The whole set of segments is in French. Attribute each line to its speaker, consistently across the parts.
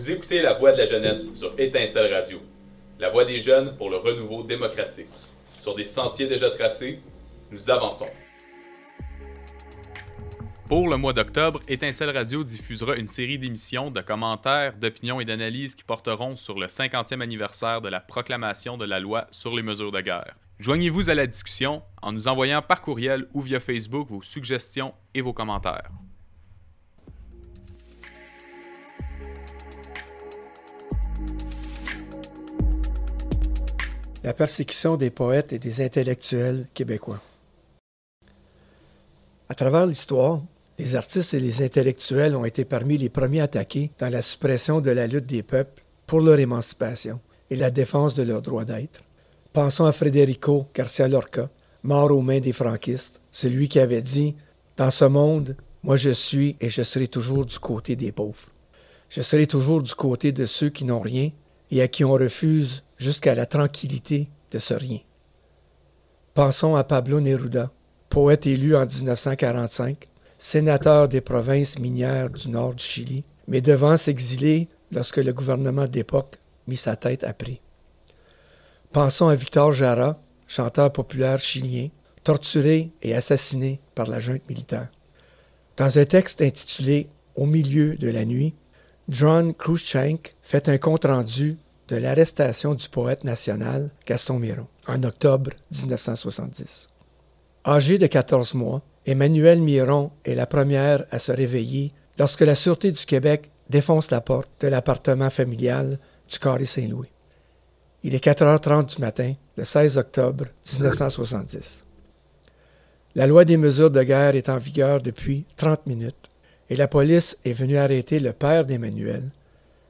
Speaker 1: Vous écoutez La Voix de la jeunesse sur Étincelle Radio, la voix des jeunes pour le renouveau démocratique. Sur des sentiers déjà tracés, nous avançons. Pour le mois d'octobre, Étincelle Radio diffusera une série d'émissions, de commentaires, d'opinions et d'analyses qui porteront sur le 50e anniversaire de la proclamation de la loi sur les mesures de guerre. Joignez-vous à la discussion en nous envoyant par courriel ou via Facebook vos suggestions et vos commentaires.
Speaker 2: la persécution des poètes et des intellectuels québécois. À travers l'histoire, les artistes et les intellectuels ont été parmi les premiers attaqués dans la suppression de la lutte des peuples pour leur émancipation et la défense de leurs droits d'être. Pensons à Federico Garcia Lorca, mort aux mains des franquistes, celui qui avait dit Dans ce monde, moi je suis et je serai toujours du côté des pauvres. Je serai toujours du côté de ceux qui n'ont rien et à qui on refuse jusqu'à la tranquillité de ce rien. Pensons à Pablo Neruda, poète élu en 1945, sénateur des provinces minières du nord du Chili, mais devant s'exiler lorsque le gouvernement d'époque mit sa tête à prix. Pensons à Victor Jara, chanteur populaire chilien, torturé et assassiné par la junte militaire. Dans un texte intitulé Au milieu de la nuit, John Khrushchev fait un compte-rendu de l'arrestation du poète national Gaston Miron en octobre 1970. Âgé de 14 mois, Emmanuel Miron est la première à se réveiller lorsque la Sûreté du Québec défonce la porte de l'appartement familial du Carré Saint-Louis. Il est 4h30 du matin, le 16 octobre 1970. La loi des mesures de guerre est en vigueur depuis 30 minutes et la police est venue arrêter le père d'Emmanuel,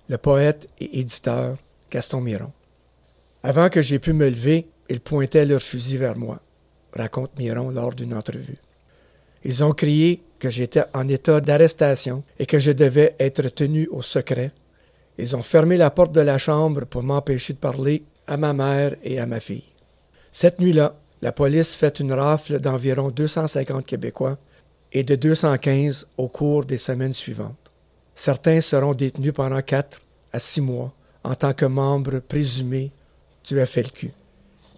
Speaker 2: le poète et éditeur Gaston Miron. Avant que j'aie pu me lever, ils pointaient leurs fusils vers moi, raconte Miron lors d'une entrevue. Ils ont crié que j'étais en état d'arrestation et que je devais être tenu au secret. Ils ont fermé la porte de la chambre pour m'empêcher de parler à ma mère et à ma fille. Cette nuit-là, la police fait une rafle d'environ 250 Québécois et de 215 au cours des semaines suivantes. Certains seront détenus pendant quatre à six mois en tant que membre présumé du FLQ.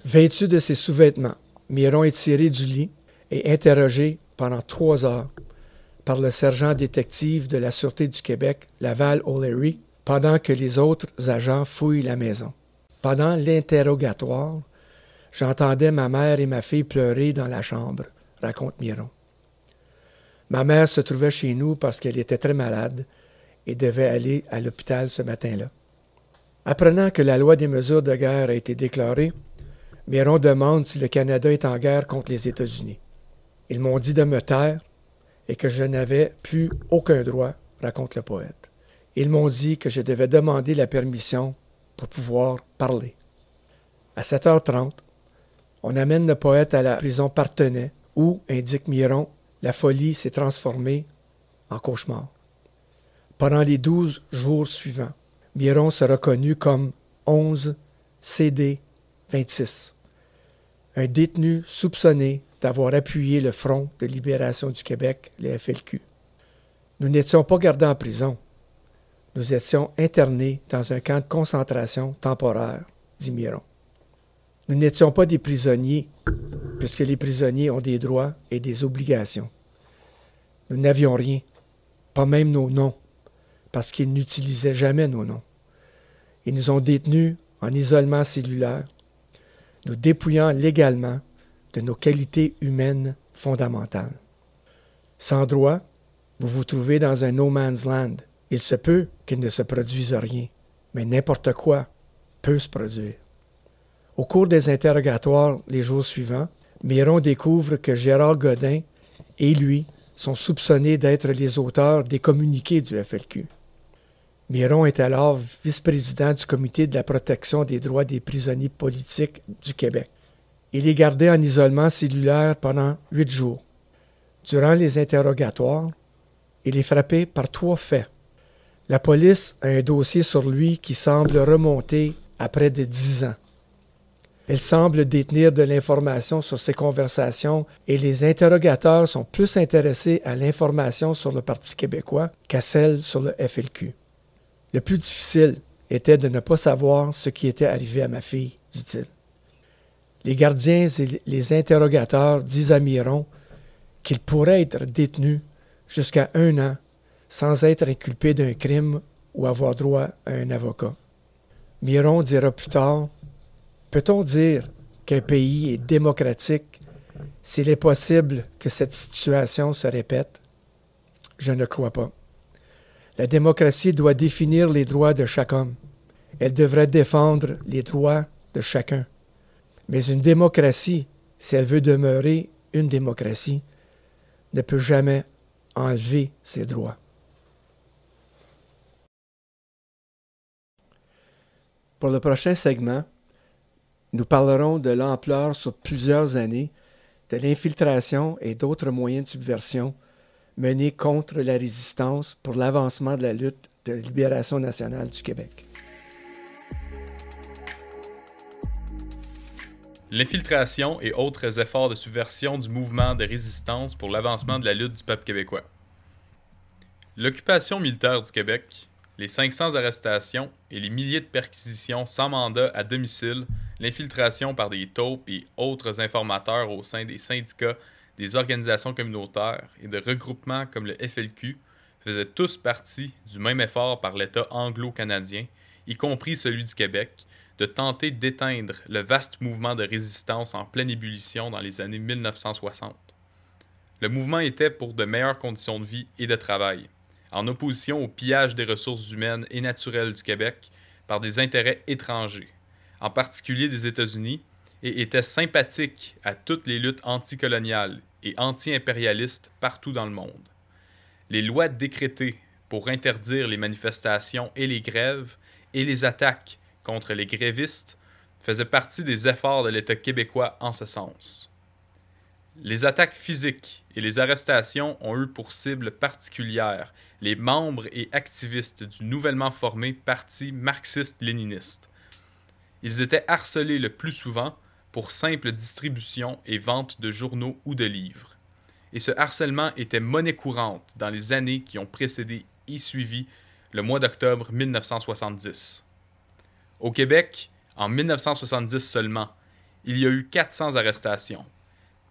Speaker 2: Vêtu de ses sous-vêtements, Miron est tiré du lit et interrogé pendant trois heures par le sergent détective de la Sûreté du Québec, Laval O'Leary, pendant que les autres agents fouillent la maison. Pendant l'interrogatoire, j'entendais ma mère et ma fille pleurer dans la chambre, raconte Miron. Ma mère se trouvait chez nous parce qu'elle était très malade et devait aller à l'hôpital ce matin-là. Apprenant que la loi des mesures de guerre a été déclarée, Miron demande si le Canada est en guerre contre les États-Unis. Ils m'ont dit de me taire et que je n'avais plus aucun droit, raconte le poète. Ils m'ont dit que je devais demander la permission pour pouvoir parler. À 7h30, on amène le poète à la prison Partenay où, indique Miron, la folie s'est transformée en cauchemar. Pendant les douze jours suivants, Miron sera connu comme 11 CD 26, un détenu soupçonné d'avoir appuyé le Front de libération du Québec, le FLQ. Nous n'étions pas gardés en prison. Nous étions internés dans un camp de concentration temporaire, dit Miron. Nous n'étions pas des prisonniers, puisque les prisonniers ont des droits et des obligations. Nous n'avions rien, pas même nos noms parce qu'ils n'utilisaient jamais nos noms. Ils nous ont détenus en isolement cellulaire, nous dépouillant légalement de nos qualités humaines fondamentales. Sans droit, vous vous trouvez dans un no man's land. Il se peut qu'il ne se produise rien, mais n'importe quoi peut se produire. Au cours des interrogatoires les jours suivants, Miron découvre que Gérard Godin et lui sont soupçonnés d'être les auteurs des communiqués du FLQ. Miron est alors vice-président du Comité de la protection des droits des prisonniers politiques du Québec. Il est gardé en isolement cellulaire pendant huit jours. Durant les interrogatoires, il est frappé par trois faits. La police a un dossier sur lui qui semble remonter à près de dix ans. Elle semble détenir de l'information sur ses conversations et les interrogateurs sont plus intéressés à l'information sur le Parti québécois qu'à celle sur le FLQ. Le plus difficile était de ne pas savoir ce qui était arrivé à ma fille, dit-il. Les gardiens et les interrogateurs disent à Miron qu'il pourrait être détenu jusqu'à un an sans être inculpé d'un crime ou avoir droit à un avocat. Miron dira plus tard Peut-on dire qu'un pays est démocratique s'il est possible que cette situation se répète Je ne crois pas. La démocratie doit définir les droits de chaque homme. Elle devrait défendre les droits de chacun. Mais une démocratie, si elle veut demeurer une démocratie, ne peut jamais enlever ses droits. Pour le prochain segment, nous parlerons de l'ampleur sur plusieurs années de l'infiltration et d'autres moyens de subversion menée contre la résistance pour l'avancement de la lutte de libération nationale du Québec.
Speaker 1: L'infiltration et autres efforts de subversion du mouvement de résistance pour l'avancement de la lutte du peuple québécois. L'occupation militaire du Québec, les 500 arrestations et les milliers de perquisitions sans mandat à domicile, l'infiltration par des taupes et autres informateurs au sein des syndicats des organisations communautaires et de regroupements comme le FLQ faisaient tous partie du même effort par l'État anglo-canadien, y compris celui du Québec, de tenter d'éteindre le vaste mouvement de résistance en pleine ébullition dans les années 1960. Le mouvement était pour de meilleures conditions de vie et de travail, en opposition au pillage des ressources humaines et naturelles du Québec par des intérêts étrangers, en particulier des États-Unis, et était sympathique à toutes les luttes anticoloniales et anti-impérialistes partout dans le monde. Les lois décrétées pour interdire les manifestations et les grèves et les attaques contre les grévistes faisaient partie des efforts de l'État québécois en ce sens. Les attaques physiques et les arrestations ont eu pour cible particulière les membres et activistes du nouvellement formé Parti marxiste-léniniste. Ils étaient harcelés le plus souvent pour simple distribution et vente de journaux ou de livres. Et ce harcèlement était monnaie courante dans les années qui ont précédé et suivi le mois d'octobre 1970. Au Québec, en 1970 seulement, il y a eu 400 arrestations.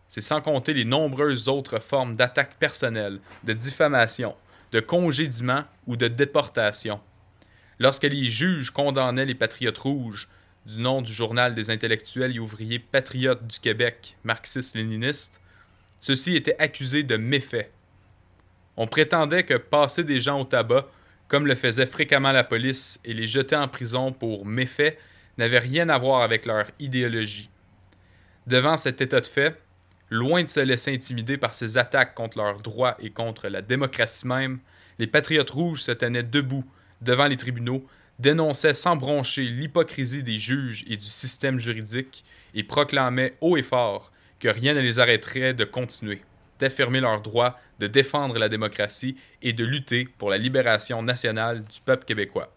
Speaker 1: C'est sans compter les nombreuses autres formes d'attaques personnelles, de diffamation, de congédiement ou de déportation. Lorsque les juges condamnaient les patriotes rouges, du nom du journal des intellectuels et ouvriers patriotes du Québec, marxistes-léninistes, ceux-ci étaient accusés de méfaits. On prétendait que passer des gens au tabac, comme le faisait fréquemment la police, et les jeter en prison pour méfaits n'avait rien à voir avec leur idéologie. Devant cet état de fait, loin de se laisser intimider par ces attaques contre leurs droits et contre la démocratie même, les patriotes rouges se tenaient debout devant les tribunaux dénonçait sans broncher l'hypocrisie des juges et du système juridique et proclamait haut et fort que rien ne les arrêterait de continuer, d'affirmer leur droit, de défendre la démocratie et de lutter pour la libération nationale du peuple québécois.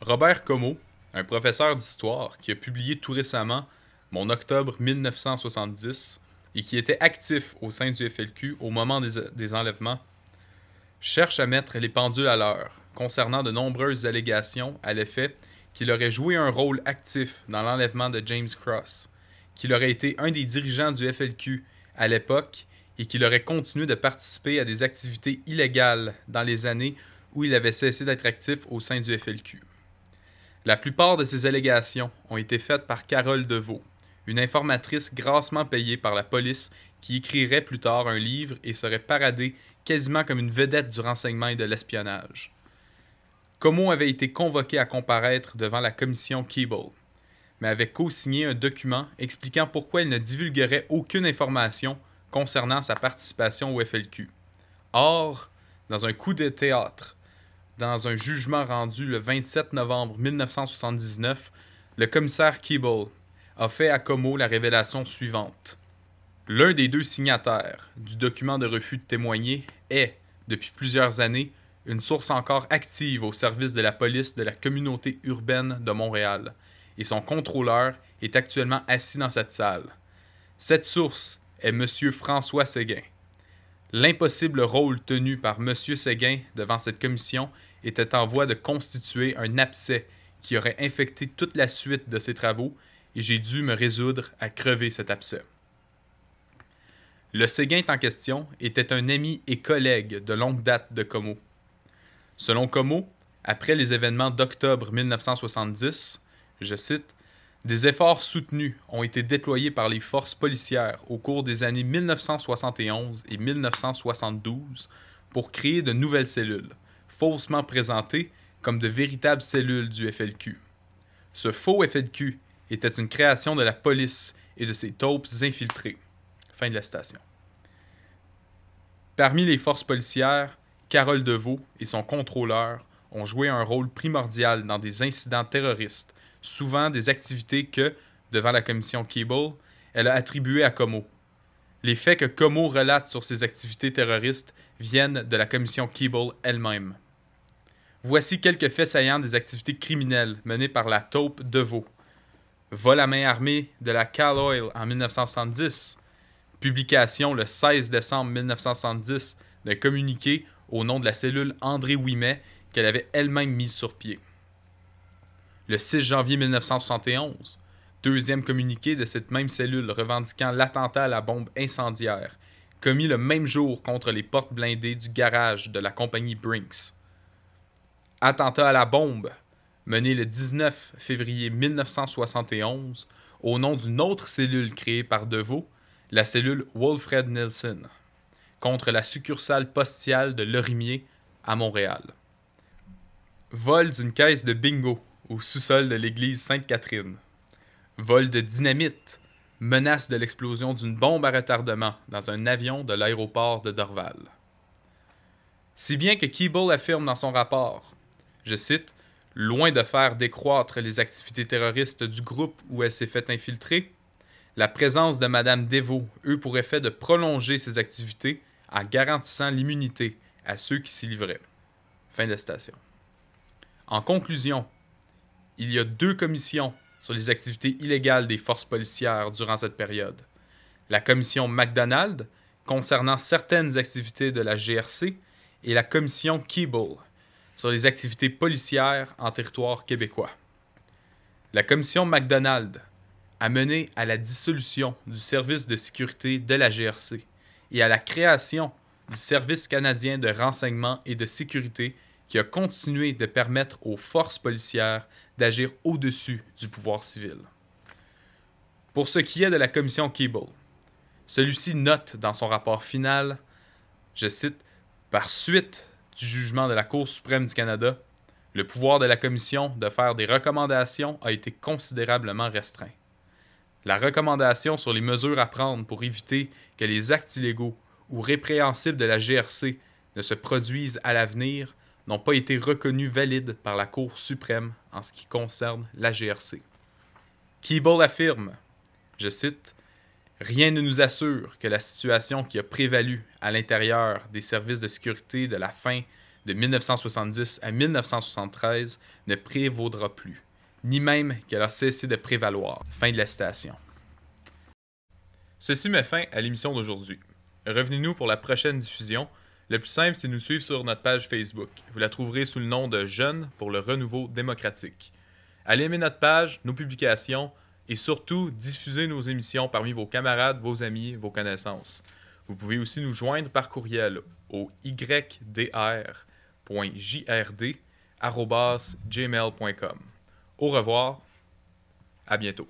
Speaker 1: Robert Comeau, un professeur d'histoire qui a publié tout récemment Mon octobre 1970 et qui était actif au sein du FLQ au moment des enlèvements, cherche à mettre les pendules à l'heure concernant de nombreuses allégations à l'effet qu'il aurait joué un rôle actif dans l'enlèvement de James Cross, qu'il aurait été un des dirigeants du FLQ à l'époque et qu'il aurait continué de participer à des activités illégales dans les années où il avait cessé d'être actif au sein du FLQ. La plupart de ces allégations ont été faites par Carole Deveau, une informatrice grassement payée par la police qui écrirait plus tard un livre et serait paradée quasiment comme une vedette du renseignement et de l'espionnage. Como avait été convoqué à comparaître devant la commission Keeble, mais avait co-signé un document expliquant pourquoi il ne divulguerait aucune information concernant sa participation au FLQ. Or, dans un coup de théâtre, dans un jugement rendu le 27 novembre 1979, le commissaire Keeble a fait à Como la révélation suivante. L'un des deux signataires du document de refus de témoigner est, depuis plusieurs années, une source encore active au service de la police de la communauté urbaine de Montréal, et son contrôleur est actuellement assis dans cette salle. Cette source est M. François Séguin. L'impossible rôle tenu par M. Séguin devant cette commission était en voie de constituer un abcès qui aurait infecté toute la suite de ses travaux, et j'ai dû me résoudre à crever cet abcès. Le Séguin en question était un ami et collègue de longue date de Como. Selon Como, après les événements d'octobre 1970, je cite, Des efforts soutenus ont été déployés par les forces policières au cours des années 1971 et 1972 pour créer de nouvelles cellules, faussement présentées comme de véritables cellules du FLQ. Ce faux FLQ était une création de la police et de ses taupes infiltrées. Fin de la citation. Parmi les forces policières, Carole Deveau et son contrôleur ont joué un rôle primordial dans des incidents terroristes, souvent des activités que, devant la commission Keeble, elle a attribuées à Como. Les faits que Como relate sur ses activités terroristes viennent de la commission Keeble elle-même. Voici quelques faits saillants des activités criminelles menées par la taupe Deveau. Vol à main armée de la Cal Oil en 1970. Publication le 16 décembre 1970 d'un communiqué au nom de la cellule André Ouimet qu'elle avait elle-même mise sur pied. Le 6 janvier 1971, deuxième communiqué de cette même cellule revendiquant l'attentat à la bombe incendiaire, commis le même jour contre les portes blindées du garage de la compagnie Brinks. Attentat à la bombe, mené le 19 février 1971 au nom d'une autre cellule créée par Deveau, la cellule Wolfred Nelson contre la succursale postiale de Lorimier à Montréal. Vol d'une caisse de bingo au sous-sol de l'église Sainte-Catherine. Vol de dynamite. Menace de l'explosion d'une bombe à retardement dans un avion de l'aéroport de Dorval. Si bien que Keeble affirme dans son rapport, je cite, Loin de faire décroître les activités terroristes du groupe où elle s'est fait infiltrer, la présence de Madame Devaux eut pour effet de prolonger ses activités en garantissant l'immunité à ceux qui s'y livraient. Fin de la citation. En conclusion, il y a deux commissions sur les activités illégales des forces policières durant cette période. La commission McDonald concernant certaines activités de la GRC et la commission Keeble sur les activités policières en territoire québécois. La commission McDonald a mené à la dissolution du service de sécurité de la GRC et à la création du Service canadien de renseignement et de sécurité qui a continué de permettre aux forces policières d'agir au-dessus du pouvoir civil. Pour ce qui est de la commission Cable, celui-ci note dans son rapport final, je cite, Par suite du jugement de la Cour suprême du Canada, le pouvoir de la commission de faire des recommandations a été considérablement restreint. La recommandation sur les mesures à prendre pour éviter que les actes illégaux ou répréhensibles de la GRC ne se produisent à l'avenir n'ont pas été reconnues valides par la Cour suprême en ce qui concerne la GRC. Keeble affirme, je cite, Rien ne nous assure que la situation qui a prévalu à l'intérieur des services de sécurité de la fin de 1970 à 1973 ne prévaudra plus ni même qu'elle a cessé de prévaloir. Fin de la citation. Ceci met fin à l'émission d'aujourd'hui. Revenez-nous pour la prochaine diffusion. Le plus simple, c'est de nous suivre sur notre page Facebook. Vous la trouverez sous le nom de Jeunes pour le renouveau démocratique. Allez aimer notre page, nos publications et surtout diffusez nos émissions parmi vos camarades, vos amis, vos connaissances. Vous pouvez aussi nous joindre par courriel au ydr.jrd.gmail.com. Au revoir. À bientôt.